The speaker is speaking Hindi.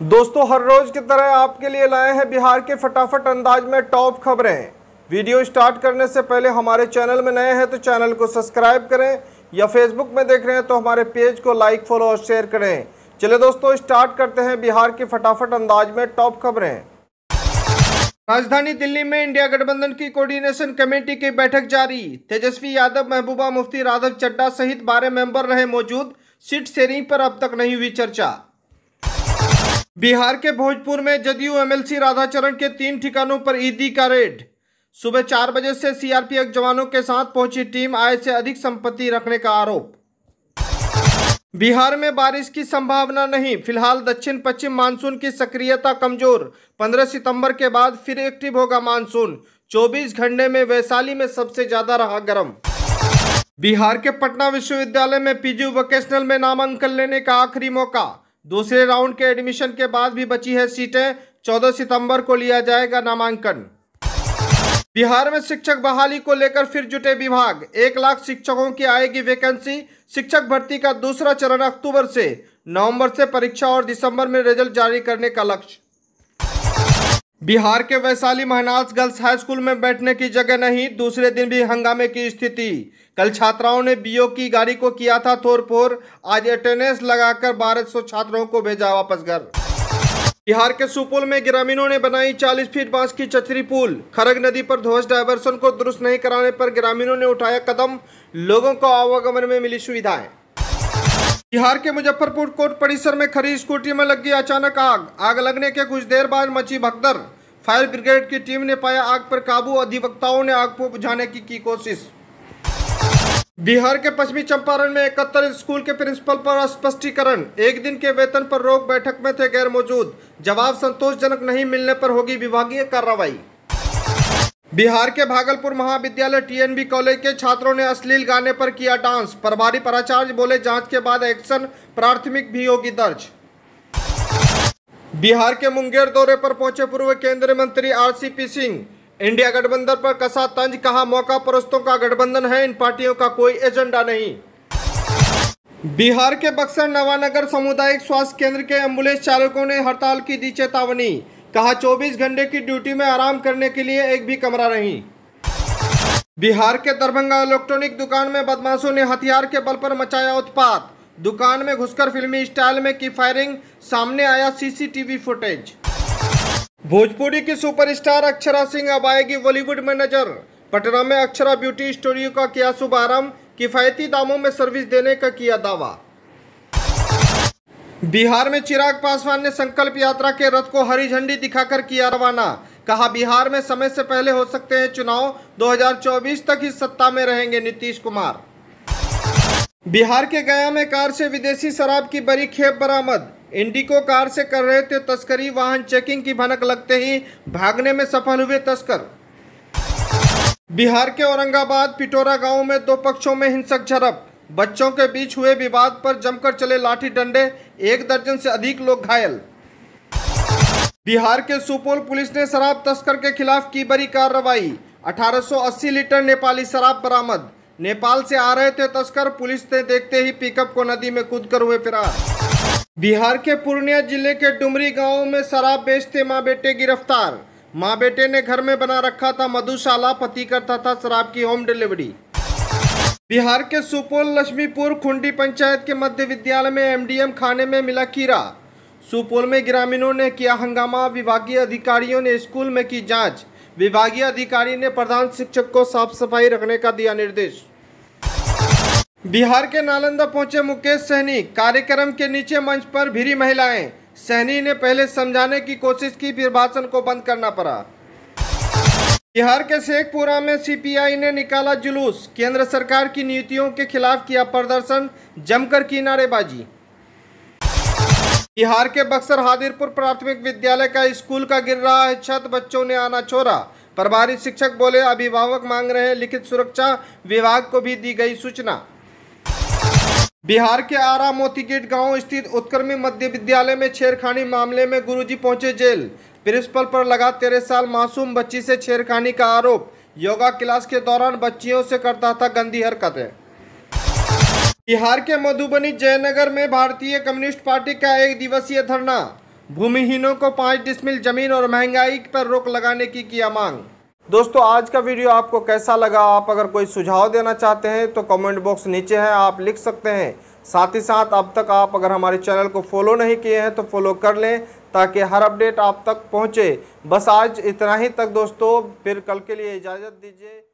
दोस्तों हर रोज की तरह आपके लिए लाए हैं बिहार के फटाफट अंदाज में टॉप खबरें वीडियो स्टार्ट करने से पहले हमारे चैनल में नए हैं तो चैनल को सब्सक्राइब करें या फेसबुक में देख रहे हैं तो हमारे पेज को लाइक फॉलो और शेयर करें चले दोस्तों स्टार्ट करते हैं बिहार के फटाफट अंदाज में टॉप खबरें राजधानी दिल्ली में इंडिया गठबंधन की कोऑर्डिनेशन कमेटी की बैठक जारी तेजस्वी यादव महबूबा मुफ्ती राधव चड्डा सहित बारह मेंबर रहे मौजूद सीट शेयरिंग पर अब तक नहीं हुई चर्चा बिहार के भोजपुर में जदयू एमएलसी राधाचरण के तीन ठिकानों पर ईदी का रेड सुबह चार बजे से सीआरपीएफ जवानों के साथ पहुंची टीम आय से अधिक संपत्ति रखने का आरोप बिहार में बारिश की संभावना नहीं फिलहाल दक्षिण पश्चिम मानसून की सक्रियता कमजोर 15 सितंबर के बाद फिर एक्टिव होगा मानसून 24 घंटे में वैशाली में सबसे ज्यादा रहा गर्म बिहार के पटना विश्वविद्यालय में पीजी वोकेशनल में नामांकन लेने का आखिरी मौका दूसरे राउंड के एडमिशन के बाद भी बची है सीटें 14 सितंबर को लिया जाएगा नामांकन बिहार में शिक्षक बहाली को लेकर फिर जुटे विभाग एक लाख शिक्षकों की आएगी वैकेंसी शिक्षक भर्ती का दूसरा चरण अक्टूबर से नवंबर से परीक्षा और दिसंबर में रिजल्ट जारी करने का लक्ष्य बिहार के Vaishali Mahnaz girls high school में बैठने की जगह नहीं दूसरे दिन भी हंगामे की स्थिति कल छात्राओं ने बीओ की गाड़ी को किया था थोरपोर आज अटेंडेंस लगाकर 1200 छात्रों को भेजा वापस घर बिहार के सुपौल में ग्रामीणों ने बनाई 40 फीट बांस की चचरी पुल खरग नदी पर ध्वज डायवर्सन को दुरुस्त नहीं कराने पर ग्रामीणों ने उठाया कदम लोगों को आवागमन में मिली सुविधाएं बिहार के मुजफ्फरपुर कोर्ट परिसर में खड़ी स्कूटी में लगी अचानक आग आग लगने के कुछ देर बाद मची भगदर फायर ब्रिगेड की टीम ने पाया आग पर काबू अधिवक्ताओं ने आग को बुझाने की की कोशिश बिहार के पश्चिमी चंपारण में इकहत्तर स्कूल के प्रिंसिपल पर स्पष्टीकरण एक दिन के वेतन पर रोक बैठक में थे गैर मौजूद जवाब संतोषजनक नहीं मिलने पर होगी विभागीय कार्रवाई बिहार के भागलपुर महाविद्यालय टीएनबी कॉलेज के छात्रों ने अश्लील गाने पर किया डांस प्रभारी प्राचार्य बोले जांच के बाद एक्शन प्राथमिक भी होगी दर्ज बिहार के मुंगेर दौरे पर पहुंचे पूर्व केंद्रीय मंत्री आरसीपी सिंह इंडिया गठबंधन पर कसा तंज कहा मौका परस्तों का गठबंधन है इन पार्टियों का कोई एजेंडा नहीं बिहार के बक्सर नवानगर सामुदायिक स्वास्थ्य केंद्र के एम्बुलेंस चालकों ने हड़ताल की दी चेतावनी कहा 24 घंटे की ड्यूटी में आराम करने के लिए एक भी कमरा नहीं बिहार के दरभंगा इलेक्ट्रॉनिक दुकान में बदमाशों ने हथियार के बल पर मचाया उत्पात दुकान में घुसकर फिल्मी स्टाइल में की फायरिंग सामने आया सीसीटीवी फुटेज भोजपुरी की सुपरस्टार अक्षरा सिंह अब आएगी बॉलीवुड में नजर पटना में अक्षरा ब्यूटी स्टूडियो का किया शुभारंभ किफायती दामों में सर्विस देने का किया दावा बिहार में चिराग पासवान ने संकल्प यात्रा के रथ को हरी झंडी दिखाकर किया रवाना कहा बिहार में समय से पहले हो सकते हैं चुनाव 2024 तक ही सत्ता में रहेंगे नीतीश कुमार बिहार के गया में कार से विदेशी शराब की बड़ी खेप बरामद इंडिको कार से कर रहे थे तस्करी वाहन चेकिंग की भनक लगते ही भागने में सफल हुए तस्कर बिहार के औरंगाबाद पिटोरा गांव में दो पक्षों में हिंसक झड़प बच्चों के बीच हुए विवाद पर जमकर चले लाठी डंडे एक दर्जन से अधिक लोग घायल बिहार के सुपौल पुलिस ने शराब तस्कर के खिलाफ की बड़ी कार्रवाई 1880 लीटर नेपाली शराब बरामद नेपाल से आ रहे थे तस्कर पुलिस ने देखते ही पिकअप को नदी में कूद कर हुए फिरार बिहार के पूर्णिया जिले के डुमरी गाँव में शराब बेचते माँ बेटे गिरफ्तार माँ बेटे ने घर में बना रखा था मधुशाला पति करता था शराब की होम डिलीवरी बिहार के सुपौल लक्ष्मीपुर खुंडी पंचायत के मध्य विद्यालय में एमडीएम खाने में मिला कीड़ा सुपौल में ग्रामीणों ने किया हंगामा विभागीय अधिकारियों ने स्कूल में की जांच विभागीय अधिकारी ने प्रधान शिक्षक को साफ सफाई रखने का दिया निर्देश बिहार के नालंदा पहुंचे मुकेश सहनी कार्यक्रम के नीचे मंच पर भिरी महिलाएं सहनी ने पहले समझाने की कोशिश की फिर भाषण को बंद करना पड़ा बिहार के शेखपुरा में सीपीआई ने निकाला जुलूस केंद्र सरकार की नीतियों के खिलाफ किया प्रदर्शन जमकर की नारेबाजी बिहार के बक्सर हादिरपुर प्राथमिक विद्यालय का स्कूल का गिर रहा है छत बच्चों ने आना छोड़ा प्रभारी शिक्षक बोले अभिभावक मांग रहे हैं लिखित सुरक्षा विभाग को भी दी गई सूचना बिहार के आरा मोती गेट गांव स्थित उत्कर्मी मध्य विद्यालय में छेड़खानी मामले में गुरुजी पहुंचे जेल प्रिंसिपल पर लगा तेरह साल मासूम बच्ची से छेड़खानी का आरोप योगा क्लास के दौरान बच्चियों से करता था गंदी हरकतें बिहार के मधुबनी जयनगर में भारतीय कम्युनिस्ट पार्टी का एक दिवसीय धरना भूमिहीनों को पाँच डिस्मिल जमीन और महंगाई पर रोक लगाने की किया मांग दोस्तों आज का वीडियो आपको कैसा लगा आप अगर कोई सुझाव देना चाहते हैं तो कमेंट बॉक्स नीचे है आप लिख सकते हैं साथ ही साथ अब तक आप अगर हमारे चैनल को फॉलो नहीं किए हैं तो फॉलो कर लें ताकि हर अपडेट आप तक पहुंचे बस आज इतना ही तक दोस्तों फिर कल के लिए इजाज़त दीजिए